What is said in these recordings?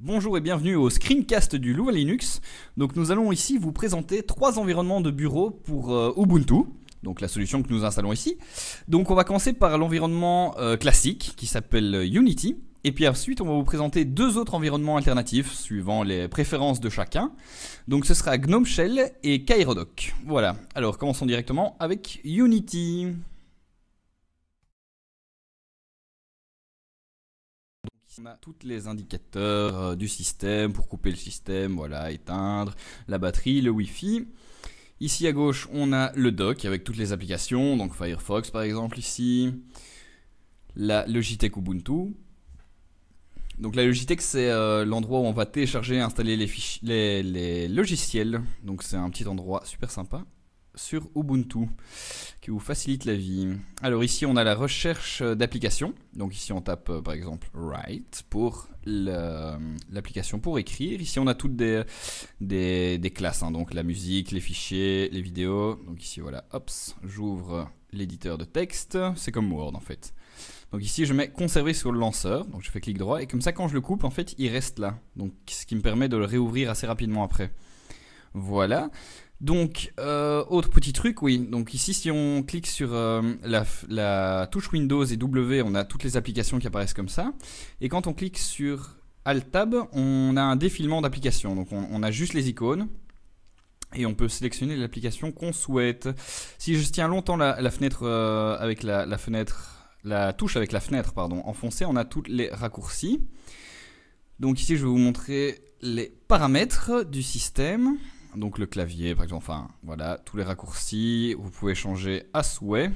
Bonjour et bienvenue au screencast du à Linux. Donc nous allons ici vous présenter trois environnements de bureau pour euh, Ubuntu, donc la solution que nous installons ici. Donc on va commencer par l'environnement euh, classique qui s'appelle euh, Unity. Et puis ensuite, on va vous présenter deux autres environnements alternatifs suivant les préférences de chacun. Donc ce sera Gnome Shell et Kairodoc. Voilà, alors commençons directement avec Unity. On a tous les indicateurs euh, du système pour couper le système, voilà, éteindre la batterie, le Wi-Fi. Ici à gauche, on a le dock avec toutes les applications, donc Firefox par exemple ici, la Logitech Ubuntu. Donc la Logitech, c'est euh, l'endroit où on va télécharger et installer les, les logiciels. Donc c'est un petit endroit super sympa sur Ubuntu qui vous facilite la vie. Alors ici on a la recherche d'applications. Donc ici on tape euh, par exemple write pour l'application pour écrire. Ici on a toutes des, des, classes, hein. donc la musique, les fichiers, les vidéos. Donc ici voilà, hops, j'ouvre l'éditeur de texte. C'est comme Word en fait. Donc ici je mets conserver sur le lanceur, donc je fais clic droit et comme ça quand je le coupe en fait il reste là. Donc ce qui me permet de le réouvrir assez rapidement après. Voilà. Donc, euh, autre petit truc, oui. Donc ici, si on clique sur euh, la, touche Windows et W, on a toutes les applications qui apparaissent comme ça. Et quand on clique sur Alt-Tab, on a un défilement d'applications. Donc on, a juste les icônes. Et on peut sélectionner l'application qu'on souhaite. Si je tiens longtemps la, fenêtre euh, avec la, la, fenêtre, la touche avec la fenêtre, pardon, enfoncée, on a tous les raccourcis. Donc ici, je vais vous montrer les paramètres du système donc le clavier par exemple, enfin voilà, tous les raccourcis, vous pouvez changer à souhait.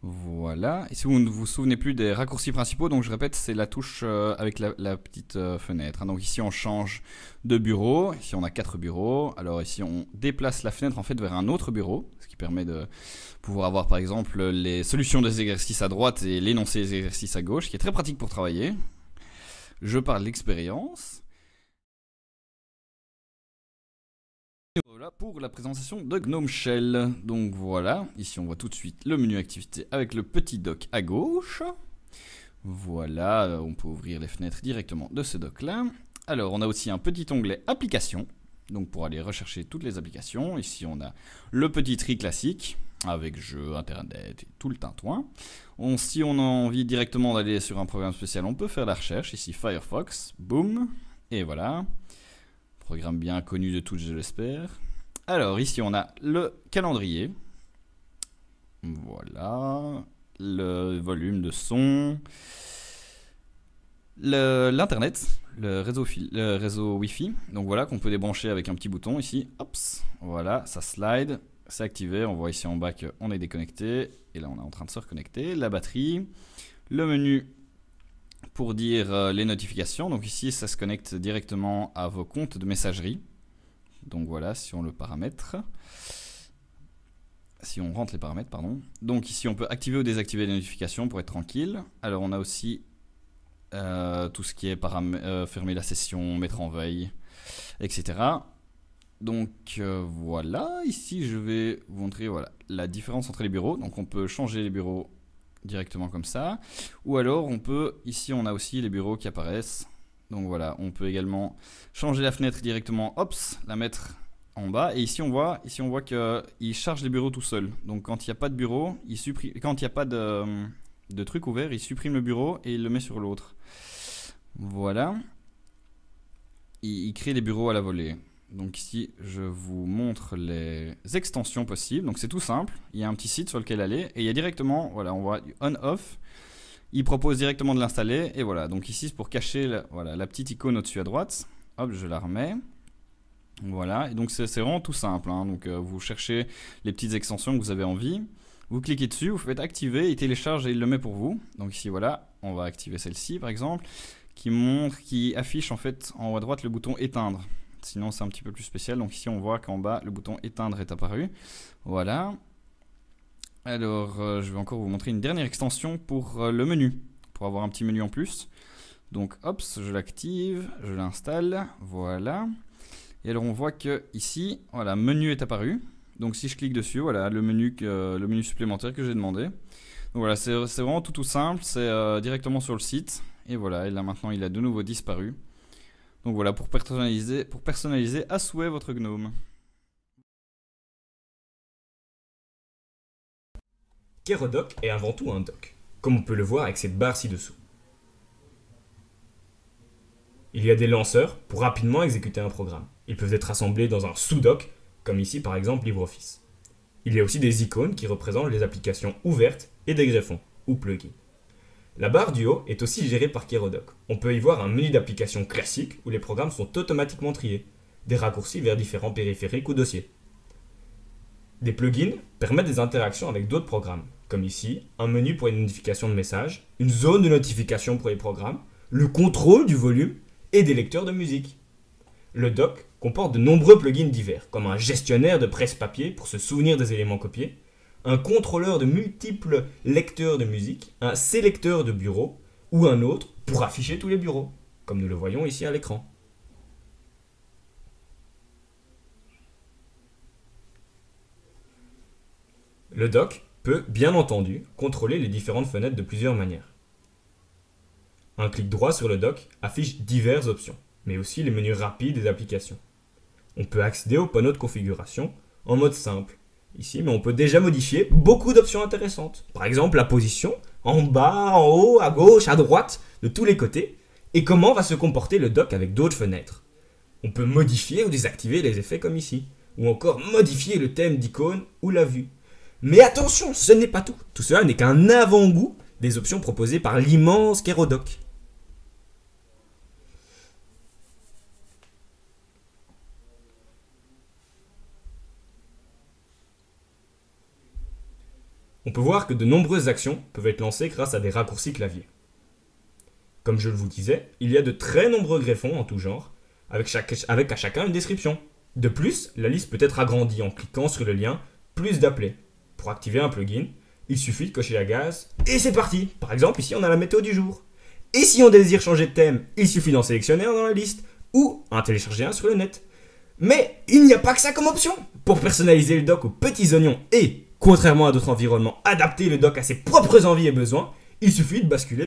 Voilà, et si vous ne vous souvenez plus des raccourcis principaux, donc je répète, c'est la touche euh, avec la, petite euh, fenêtre. Hein. Donc ici on change de bureau, ici on a quatre bureaux, alors ici on déplace la fenêtre en fait vers un autre bureau, ce qui permet de pouvoir avoir par exemple les solutions des exercices à droite et l'énoncé des exercices à gauche, ce qui est très pratique pour travailler. Je parle d'expérience. Voilà pour la présentation de Gnome Shell. Donc voilà, ici on voit tout de suite le menu activité avec le petit dock à gauche. Voilà, euh, on peut ouvrir les fenêtres directement de ce dock là. Alors on a aussi un petit onglet applications, donc pour aller rechercher toutes les applications. Ici on a le petit tri classique, avec jeux, internet et tout le tintouin. On, si on a envie directement d'aller sur un programme spécial, on peut faire la recherche. Ici Firefox, boum, et voilà. Programme bien connu de tous, je l'espère. Alors, ici, on a le calendrier. Voilà. Le volume de son. L'Internet. Le, réseau le réseau Wi-Fi. Donc voilà, qu'on peut débrancher avec un petit bouton ici. hop, Voilà, ça slide. C'est activé. On voit ici en bas qu'on est déconnecté. Et là, on est en train de se reconnecter. La batterie. Le menu pour dire euh, les notifications. Donc ici, ça se connecte directement à vos comptes de messagerie. Donc voilà, si on le paramètre, si on rentre les paramètres, pardon. Donc ici, on peut activer ou désactiver les notifications pour être tranquille. Alors on a aussi euh, tout ce qui est euh, fermer la session, mettre en veille, etc. Donc euh, voilà, ici je vais vous montrer voilà, la différence entre les bureaux. Donc on peut changer les bureaux directement comme ça. Ou alors on peut, ici on a aussi les bureaux qui apparaissent donc voilà, on peut également changer la fenêtre directement, ops, la mettre en bas. Et ici on voit, ici on voit qu'il euh, charge les bureaux tout seul. Donc quand il n'y a pas de bureau, il supprime, quand il n'y a pas euh, de, truc ouvert, il supprime le bureau et il le met sur l'autre. Voilà. Il, crée des bureaux à la volée. Donc ici, je vous montre les extensions possibles. Donc c'est tout simple. Il y a un petit site sur lequel aller et il y a directement, voilà, on voit on/off il propose directement de l'installer. Et voilà, donc ici, c'est pour cacher la, voilà, la petite icône au-dessus à droite. Hop, je la remets. Voilà, et donc c'est vraiment tout simple. Hein. Donc euh, vous cherchez les petites extensions que vous avez envie. Vous cliquez dessus, vous faites activer, il télécharge et il le met pour vous. Donc ici, voilà, on va activer celle-ci par exemple, qui montre, qui affiche en fait en haut à droite le bouton éteindre. Sinon, c'est un petit peu plus spécial. Donc ici, on voit qu'en bas, le bouton éteindre est apparu. Voilà. Alors, euh, je vais encore vous montrer une dernière extension pour euh, le menu, pour avoir un petit menu en plus. Donc, hop, je l'active, je l'installe, voilà. Et alors, on voit que ici, voilà, menu est apparu. Donc, si je clique dessus, voilà, le menu, le menu supplémentaire que j'ai demandé. Donc, voilà, c'est vraiment tout tout simple, c'est euh, directement sur le site. Et voilà, et là maintenant, il a de nouveau disparu. Donc voilà, pour personnaliser, pour personnaliser à souhait votre gnome. KeroDoc est avant tout un doc, comme on peut le voir avec cette barre ci-dessous. Il y a des lanceurs pour rapidement exécuter un programme. Ils peuvent être assemblés dans un sous-doc, comme ici par exemple LibreOffice. Il y a aussi des icônes qui représentent les applications ouvertes et des greffons, ou plugins. La barre du haut est aussi gérée par Kerodoc. On peut y voir un menu d'applications classique où les programmes sont automatiquement triés, des raccourcis vers différents périphériques ou dossiers. Des plugins permettent des interactions avec d'autres programmes comme ici, un menu pour une notification de messages, une zone de notification pour les programmes, le contrôle du volume et des lecteurs de musique. Le doc comporte de nombreux plugins divers, comme un gestionnaire de presse-papier pour se souvenir des éléments copiés, un contrôleur de multiples lecteurs de musique, un sélecteur de bureaux ou un autre pour afficher tous les bureaux, comme nous le voyons ici à l'écran. Le doc peut, bien entendu, contrôler les différentes fenêtres de plusieurs manières. Un clic droit sur le dock affiche diverses options, mais aussi les menus rapides des applications. On peut accéder au panneau de configuration en mode simple, ici, mais on peut déjà modifier beaucoup d'options intéressantes. Par exemple, la position, en bas, en haut, à gauche, à droite, de tous les côtés, et comment va se comporter le dock avec d'autres fenêtres. On peut modifier ou désactiver les effets comme ici, ou encore modifier le thème d'icône ou la vue. Mais attention, ce n'est pas tout. Tout cela n'est qu'un avant-goût des options proposées par l'immense Kérodoc. On peut voir que de nombreuses actions peuvent être lancées grâce à des raccourcis clavier. Comme je le vous disais, il y a de très nombreux greffons en tout genre, avec, avec à chacun une description. De plus, la liste peut être agrandie en cliquant sur le lien « Plus d'appelés » Pour activer un plugin, il suffit de cocher la case et c'est parti. Par exemple, ici on a la météo du jour. Et si on désire changer de thème, il suffit d'en sélectionner un dans la liste ou en télécharger un sur le net. Mais il n'y a pas que ça comme option. Pour personnaliser le doc aux petits oignons et, contrairement à d'autres environnements, adapter le doc à ses propres envies et besoins, il suffit de basculer